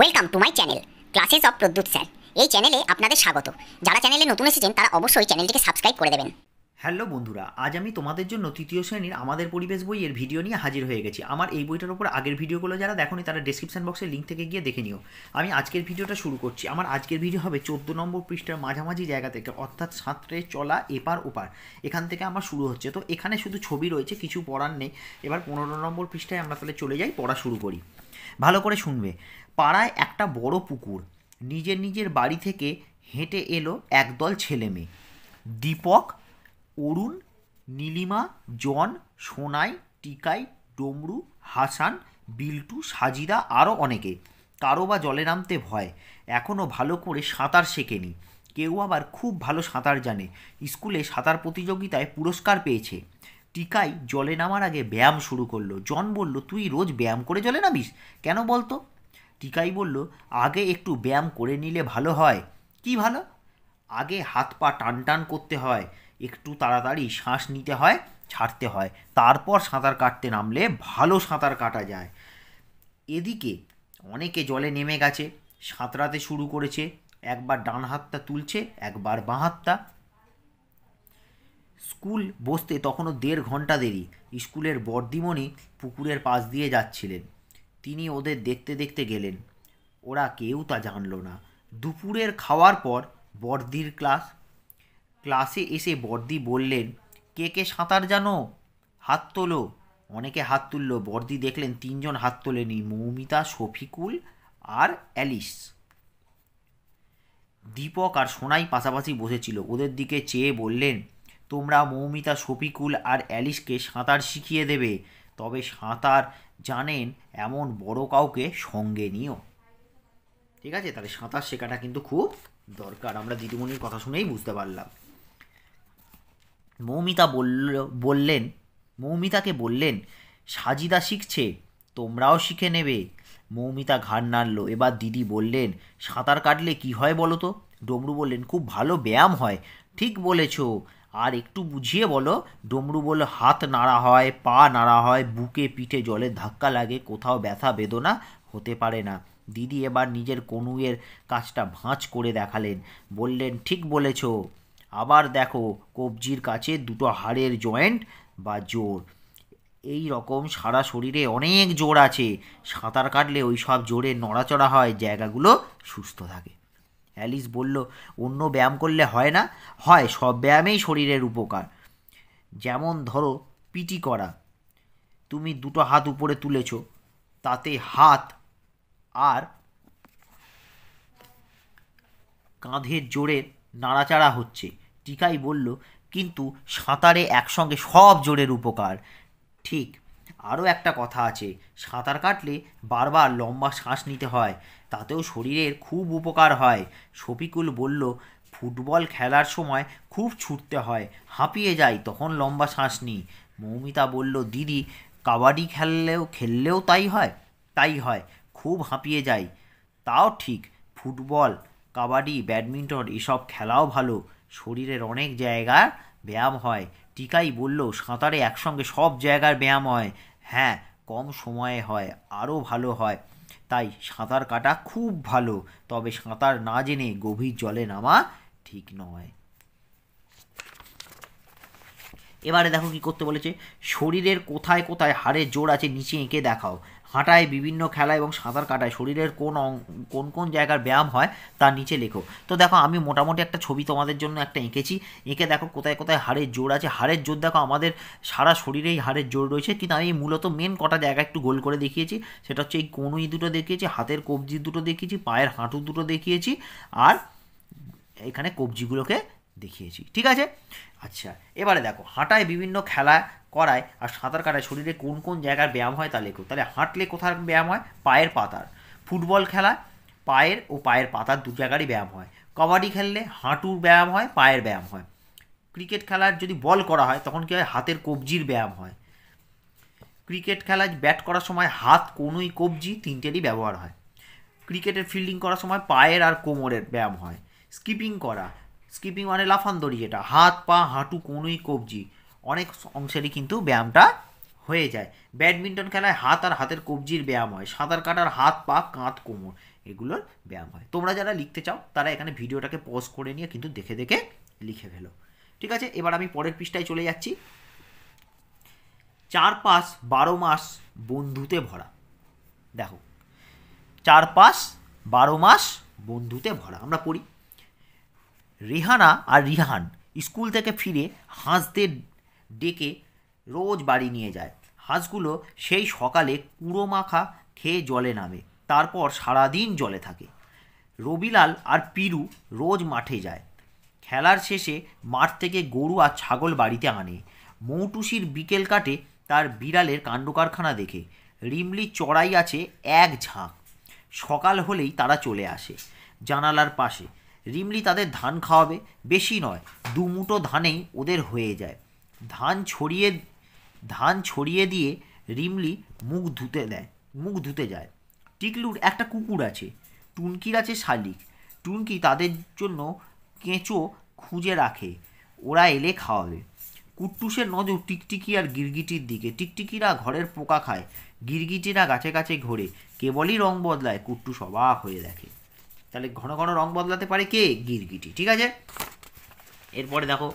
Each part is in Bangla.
welcome to my channel classes of Pradyut sir এই চ্যানেলে আপনাদের স্বাগত যারা চ্যানেলে নতুন এসেছেন তারা অবশ্যই চ্যানেলটিকে সাবস্ক্রাইব করে দেবেন হ্যালো বন্ধুরা আজ আমি তোমাদের জন্য তৃতীয় শ্রেণীর আমাদের পরিবেশ বইয়ের ভিডিও নিয়ে হাজির হয়ে গেছি আমার এই বইটার উপর আগের ভিডিওগুলো যারা দেখনি তারা ডিসক্রিপশন বক্সে লিঙ্ক থেকে গিয়ে দেখে নিও আমি আজকের ভিডিওটা শুরু করছি আমার আজকের ভিডিও হবে চোদ্দো নম্বর পৃষ্ঠার মাঝামাঝি জায়গা থেকে অর্থাৎ সাঁতরে চলা এপার ওপার এখান থেকে আমার শুরু হচ্ছে তো এখানে শুধু ছবি রয়েছে কিছু পড়ার নেই এবার পনেরো নম্বর পৃষ্ঠায় আমরা তাহলে চলে যাই পড়া শুরু করি ভালো করে শুনবে পাড়ায় একটা বড় পুকুর নিজের নিজের বাড়ি থেকে হেঁটে এলো একদল ছেলে মেয়ে দীপক অরুণ নীলিমা জন সোনাই টিকাই ডমরু হাসান বিল্টু সাজিদা আরও অনেকে কারো বা জলে নামতে ভয় এখনও ভালো করে সাঁতার শেখেনি কেউ আবার খুব ভালো সাঁতার জানে স্কুলে সাঁতার প্রতিযোগিতায় পুরস্কার পেয়েছে টিকাই জলে নামার আগে ব্যায়াম শুরু করলো জন বলল তুই রোজ ব্যায়াম করে জলে নামিস কেন বলতো টিকাই বলল আগে একটু ব্যায়াম করে নিলে ভালো হয় কি ভালো আগে হাত পা টান টান করতে হয় একটু তাড়াতাড়ি শ্বাস নিতে হয় ছাড়তে হয় তারপর সাঁতার কাটতে নামলে ভালো সাঁতার কাটা যায় এদিকে অনেকে জলে নেমে গেছে সাঁতরাতে শুরু করেছে একবার ডান হাতটা তুলছে একবার বাঁ হাতটা স্কুল বসতে তখনও দেড় ঘন্টা দেরি স্কুলের বর্দিমণি পুকুরের পাশ দিয়ে যাচ্ছিলেন তিনি ওদের দেখতে দেখতে গেলেন ওরা কেউ তা জানল না দুপুরের খাওয়ার পর বর্দির ক্লাস ক্লাসে এসে বর্দি বললেন কে কে সাঁতার জানো হাত তোলো অনেকে হাত তুললো বর্দি দেখলেন তিনজন হাত তোলেনি মৌমিতা শফিকুল আর অ্যালিস দীপক আর সোনাই পাশাপাশি বসেছিল ওদের দিকে চেয়ে বললেন তোমরা মৌমিতা শফিকুল আর অ্যালিসকে সাঁতার শিখিয়ে দেবে তবে সাঁতার জানেন এমন বড় কাউকে সঙ্গে নিও ঠিক আছে তাহলে সাঁতার শেখাটা কিন্তু খুব দরকার আমরা দিদিমণির কথা শুনেই বুঝতে পারলাম মৌমিতা বলল বললেন মৌমিতাকে বললেন সাজিদা শিখছে তোমরাও শিখে নেবে মৌমিতা ঘাড় নাড়ল এবার দিদি বললেন সাঁতার কাটলে কি হয় বলো তো ডবরু বললেন খুব ভালো ব্যায়াম হয় ঠিক বলেছো আর একটু বুঝিয়ে বলো ডমরু বলে হাত নাড়া হয় পা নাড়া হয় বুকে পিঠে জলে ধাক্কা লাগে কোথাও ব্যথা বেদনা হতে পারে না দিদি এবার নিজের কনুয়ের কাজটা ভাঁজ করে দেখালেন বললেন ঠিক বলেছ আবার দেখো কবজির কাছে দুটো হাড়ের জয়েন্ট বা জোর এই রকম সারা শরীরে অনেক জোর আছে সাঁতার কাটলে ওই সব জোরে নড়াচড়া হয় জায়গাগুলো সুস্থ থাকে অ্যালিস বলল অন্য ব্যায়াম করলে হয় না হয় সব ব্যায়ামেই শরীরের উপকার যেমন ধরো পিটি করা তুমি দুটো হাত উপরে তুলেছ তাতে হাত আর কাঁধের জোরে নাড়াচাড়া হচ্ছে টিকাই বলল কিন্তু সাঁতারে একসঙ্গে সব জোরের উপকার ঠিক আরও একটা কথা আছে সাঁতার কাটলে বারবার লম্বা শ্বাস নিতে হয় তাতেও শরীরের খুব উপকার হয় শফিকুল বলল ফুটবল খেলার সময় খুব ছুটতে হয় হাঁপিয়ে যাই তখন লম্বা শ্বাস নিই মৌমিতা বলল দিদি কাবাডি খেললেও খেললেও তাই হয় তাই হয় খুব হাঁপিয়ে যাই তাও ঠিক ফুটবল কাবাডি ব্যাডমিন্টন এসব খেলাও ভালো শরীরের অনেক জায়গার ব্যায়াম হয় টিকাই বলল সাঁতারে একসঙ্গে সব জায়গার ব্যায়াম হয় হ্যাঁ কম সময়ে হয় আরও ভালো হয় তাই সাঁতার কাটা খুব ভালো তবে সাঁতার না জেনে গভীর জলে নামা ঠিক নয় এবারে দেখো কি করতে বলেছে শরীরের কোথায় কোথায় হাড়ের জোর আছে নিচে এঁকে দেখাও হাঁটায় বিভিন্ন খেলা এবং সাঁতার কাটায় শরীরের কোন কোন কোন জায়গার ব্যায়াম হয় তার নিচে লেখো তো দেখো আমি মোটামুটি একটা ছবি তোমাদের জন্য একটা এঁকেছি এঁকে দেখো কোথায় কোথায় হাড়ের জোর আছে হাড়ের জোর দেখো আমাদের সারা শরীরেই হাড়ের জোর রয়েছে কিন্তু আমি মূলত মেন কটা জায়গা একটু গোল করে দেখিয়েছি সেটা হচ্ছে এই কনুই দুটো দেখিয়েছি হাতের কবজি দুটো দেখিয়েছি পায়ের হাঁটু দুটো দেখিয়েছি আর এখানে কবজিগুলোকে দেখিয়েছি ঠিক আছে আচ্ছা এবারে দেখো হাঁটায় বিভিন্ন খেলা করায় আর সাঁতার কাটায় শরীরে কোন কোন জায়গার ব্যায়াম হয় তা লেখো তাহলে হাঁটলে কোথার ব্যায়াম হয় পায়ের পাতার ফুটবল খেলা পায়ের ও পায়ের পাতার দু জায়গারই ব্যায়াম হয় কবাডি খেললে হাঁটুর ব্যায়াম হয় পায়ের ব্যায়াম হয় ক্রিকেট খেলার যদি বল করা হয় তখন কী হয় হাতের কবজির ব্যায়াম হয় ক্রিকেট খেলায় ব্যাট করার সময় হাত কোনোই কবজি তিনটেরই ব্যবহার হয় ক্রিকেটের ফিল্ডিং করার সময় পায়ের আর কোমরের ব্যায়াম হয় স্কিপিং করা স্কিপিং মানে লাফান দড়ি যেটা হাত পা হাঁটু কোনোই কবজি অনেক অংশেরই কিন্তু ব্যায়ামটা হয়ে যায় ব্যাডমিন্টন খেলায় হাত আর হাতের কবজির ব্যায়াম হয় সাঁতার কাটার হাত পা কাঁধ কোমর এগুলোর ব্যায়াম হয় তোমরা যারা লিখতে চাও তারা এখানে ভিডিওটাকে পজ করে নিয়ে কিন্তু দেখে দেখে লিখে ফেলো ঠিক আছে এবার আমি পরের পৃষ্ঠায় চলে যাচ্ছি চার পাঁচ বারো মাস বন্ধুতে ভরা দেখো চার পাঁচ বারো মাস বন্ধুতে ভরা আমরা পড়ি রেহানা আর রিহান স্কুল থেকে ফিরে হাঁসদের ডেকে রোজ বাড়ি নিয়ে যায় হাঁসগুলো সেই সকালে কুড়ো মাখা খেয়ে জলে নামে তারপর সারাদিন জলে থাকে রবিলাল আর পিরু রোজ মাঠে যায় খেলার শেষে মাঠ থেকে গরু আর ছাগল বাড়িতে আনে মৌটুসির বিকেল কাটে তার বিড়ালের কাণ্ডকারখানা দেখে রিমলি চড়াই আছে এক ঝাঁক সকাল হলেই তারা চলে আসে জানালার পাশে রিমলি তাদের ধান খাওয়াবে বেশি নয় দুমুটো ধানেই ওদের হয়ে যায় ধান ছড়িয়ে ধান ছড়িয়ে দিয়ে রিমলি মুখ ধুতে দেয় মুখ ধুতে যায় টিকলুর একটা কুকুর আছে টুনকির আছে শালিক টুনকি তাদের জন্য কেঁচো খুঁজে রাখে ওরা এলে খাওয়াবে কুট্টুসের নজর টিকটিকি আর গিরগিটির দিকে টিকটিকিরা ঘরের পোকা খায় গিরগিটিরা গাছে গাছে ঘোরে কেবলই রং বদলায় কুট্টু সবাক হয়ে দেখে তাহলে ঘন ঘন রং বদলাতে পারে কে গিরগিটি ঠিক আছে এরপরে দেখো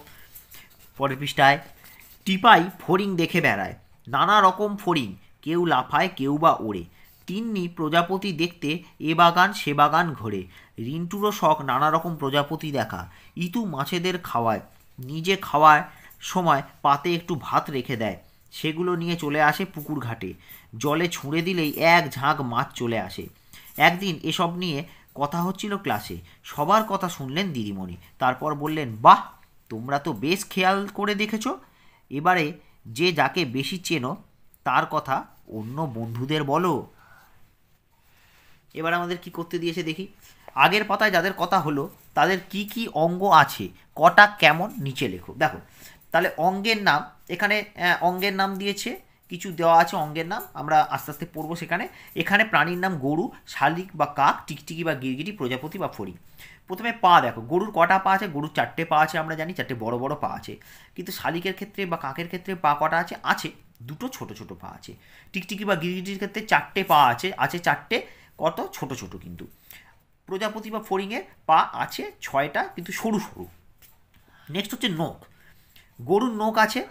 পরের পৃষ্ঠায় টিপাই ফড়িং দেখে বেড়ায় নানা রকম ফড়িং কেউ লাফায় কেউ বা ওড়ে তিন্নি প্রজাপতি দেখতে এ বাগান সে বাগান ঘোরে রিন্টুরও শখ নানা রকম প্রজাপতি দেখা ইতু মাছেদের খাওয়ায় নিজে খাওয়ার সময় পাতে একটু ভাত রেখে দেয় সেগুলো নিয়ে চলে আসে পুকুর ঘাটে জলে ছুঁড়ে দিলেই এক ঝাঁক মাছ চলে আসে একদিন এসব নিয়ে কথা হচ্ছিল ক্লাসে সবার কথা শুনলেন দিদিমণি তারপর বললেন বাহ তোমরা তো বেশ খেয়াল করে দেখেছ এবারে যে যাকে বেশি চেনো তার কথা অন্য বন্ধুদের বলো এবার আমাদের কি করতে দিয়েছে দেখি আগের পাতায় যাদের কথা হলো তাদের কি কি অঙ্গ আছে কটা কেমন নিচে লেখো দেখো তাহলে অঙ্গের নাম এখানে অঙ্গের নাম দিয়েছে কিছু দেওয়া আছে অঙ্গের নাম আমরা আস্তে আস্তে পড়বো সেখানে এখানে প্রাণীর নাম গরু শালিক বা কাক টিকটিকি বা গিরগিটি প্রজাপতি বা ফড়ি প্রথমে পা দেখো গরুর কটা পা আছে গরুর চারটে পা আছে আমরা জানি চারটে বড় বড় পা আছে কিন্তু শালিকের ক্ষেত্রে বা কাকের ক্ষেত্রে পা কটা আছে আছে দুটো ছোট ছোট পা আছে টিকটিকি বা গিরগিটির ক্ষেত্রে চারটে পা আছে আছে চারটে কত ছোট ছোট কিন্তু প্রজাপতি বা ফড়িংয়ের পা আছে ছয়টা কিন্তু সরু সরু নেক্সট হচ্ছে নখ গরুর নখ আছে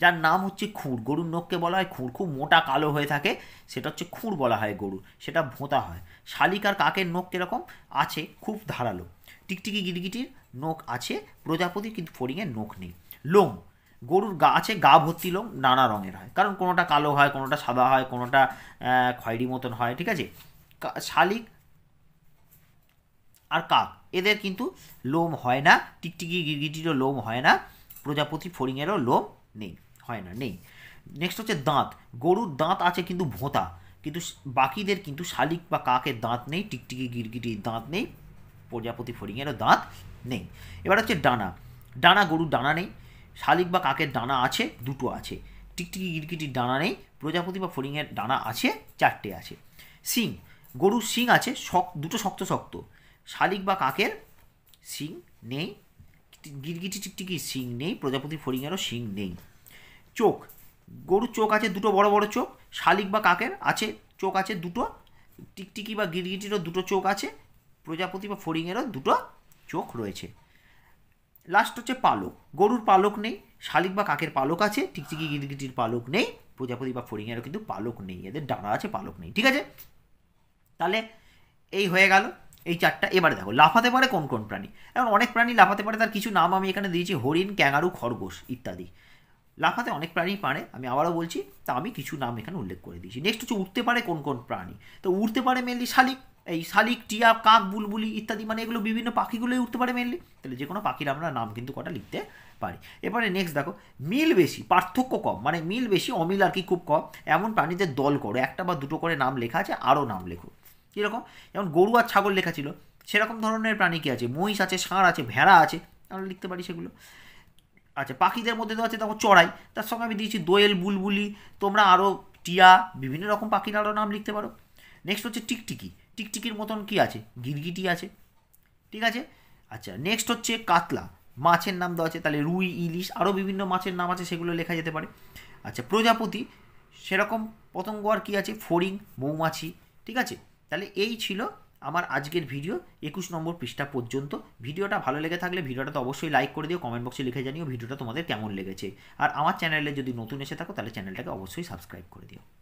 যার নাম হচ্ছে খুর গরুর নখকে বলা হয় খুর খুব মোটা কালো হয়ে থাকে সেটা হচ্ছে খুর বলা হয় গরু সেটা ভোঁতা হয় শালিক আর কাকের নখ কীরকম আছে খুব ধারালো টিকটিকি গিটগিটির নখ আছে প্রজাপতির কিন্তু ফড়িংয়ের নখ নেই লোম গরুর গা আছে গা ভর্তি লোম নানা রঙের হয় কারণ কোনোটা কালো হয় কোনোটা সাদা হয় কোনোটা খয়েরি মতন হয় ঠিক আছে শালিক আর কাক এদের কিন্তু লোম হয় না টিকটিকি গিটগিটিরও লোম হয় না প্রজাপতি ফড়িংয়েরও লোম নেই হয় না নেই নেক্সট হচ্ছে দাঁত গরুর দাঁত আছে কিন্তু ভোঁতা কিন্তু বাকিদের কিন্তু শালিক বা কাকের দাঁত নেই টিকটিকি গিরগিটির দাঁত নেই প্রজাপতি ফড়িংয়েরও দাঁত নেই এবার হচ্ছে ডানা ডানা গরুর ডানা নেই শালিক বা কাকের ডানা আছে দুটো আছে টিকটিকি গিরগিটির ডানা নেই প্রজাপতি বা ফরিঙের ডানা আছে চারটে আছে সিং গরুর শিং আছে শক্ত দুটো শক্ত শক্ত শালিক বা কাকের শিং নেই গিরগিটি টিকটিকি শিং নেই প্রজাপতি ফড়িংয়েরও শিং নেই চোখ গরুর চোখ আছে দুটো বড় বড় চোখ শালিক বা কাকের আছে চোখ আছে দুটো টিকটিকি বা গিরগিটিরও দুটো চোখ আছে প্রজাপতি বা ফড়িংয়েরও দুটো চোখ রয়েছে লাস্ট হচ্ছে পালক গরুর পালক নেই শালিক বা কাকের পালক আছে টিকটিকি গিরগিটির পালক নেই প্রজাপতি বা ফড়িংয়েরও কিন্তু পালক নেই এদের ডানা আছে পালক নেই ঠিক আছে তাহলে এই হয়ে গেল এই চারটা এবারে দেখো লাফাতে পারে কোন কোন প্রাণী এখন অনেক প্রাণী লাফাতে পারে তার কিছু নাম আমি এখানে দিয়েছি হরিণ ক্যাঙারু খরগোশ ইত্যাদি লাফাতে অনেক প্রাণী পারে আমি আবারও বলছি তা আমি কিছু নাম এখানে উল্লেখ করে দিয়েছি নেক্সট হচ্ছে উঠতে পারে কোন কোন প্রাণী তো উঠতে পারে মেনলি শালিক এই শালিক টিয়া কাক বুলবুলি ইত্যাদি মানে এগুলো বিভিন্ন পাখিগুলোই উঠতে পারে মেনলি তাহলে যে কোনো পাখির আমরা নাম কিন্তু কটা লিখতে পারি এবারে নেক্সট দেখো মিল বেশি পার্থক্য কম মানে মিল বেশি অমিল আর কি খুব কম এমন প্রাণীদের দল করো একটা বা দুটো করে নাম লেখা আছে আরও নাম লেখো কীরকম যেমন গরু আর ছাগল লেখা ছিল সেরকম ধরনের প্রাণী কী আছে মহিষ আছে ষাঁড় আছে ভেড়া আছে আমরা লিখতে পারি সেগুলো আচ্ছা পাখিদের মধ্যে তো আছে তখন চড়াই তার সঙ্গে আমি দিয়েছি দোয়েল বুলবুলি তোমরা আরও টিয়া বিভিন্ন রকম পাখির আরও নাম লিখতে পারো নেক্সট হচ্ছে টিকটিকি টিকটিকির মতন কি আছে গিরগিটি আছে ঠিক আছে আচ্ছা নেক্সট হচ্ছে কাতলা মাছের নাম দেওয়া আছে তাহলে রুই ইলিশ আরও বিভিন্ন মাছের নাম আছে সেগুলো লেখা যেতে পারে আচ্ছা প্রজাপতি সেরকম পতঙ্গ আর কী আছে ফড়িং মৌমাছি ঠিক আছে তাহলে এই ছিল আমার আজকের ভিডিও একুশ নম্বর পৃষ্ঠা পর্যন্ত ভিডিওটা ভালো লেগে থাকলে ভিডিওটা তো অবশ্যই লাইক করে দিও কমেন্ট বক্সে লিখে জানিও ভিডিওটা তোমাদের কেমন লেগেছে আর আমার চ্যানেলে যদি নতুন এসে থাকো তাহলে চ্যানেলটাকে অবশ্যই সাবস্ক্রাইব করে দিও